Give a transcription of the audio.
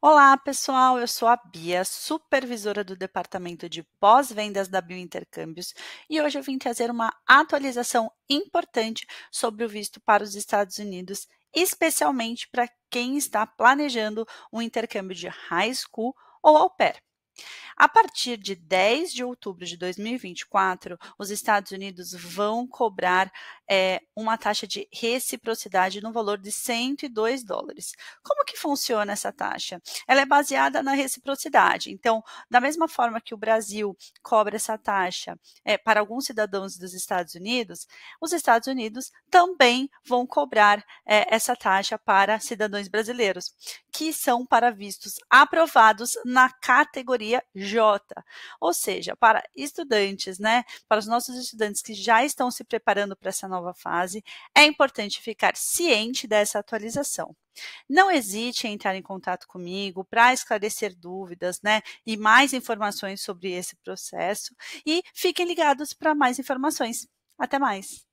Olá, pessoal. Eu sou a Bia, supervisora do departamento de pós-vendas da Biointercâmbios, e hoje eu vim trazer uma atualização importante sobre o visto para os Estados Unidos, especialmente para quem está planejando um intercâmbio de high school ou au pair. A partir de 10 de outubro de 2024, os Estados Unidos vão cobrar é, uma taxa de reciprocidade no valor de 102 dólares. Como que funciona essa taxa? Ela é baseada na reciprocidade. Então, da mesma forma que o Brasil cobra essa taxa é, para alguns cidadãos dos Estados Unidos, os Estados Unidos também vão cobrar é, essa taxa para cidadãos brasileiros, que são para vistos aprovados na categoria J, ou seja, para estudantes, né, para os nossos estudantes que já estão se preparando para essa nova nova fase, é importante ficar ciente dessa atualização. Não hesite em entrar em contato comigo para esclarecer dúvidas, né? E mais informações sobre esse processo. E fiquem ligados para mais informações. Até mais!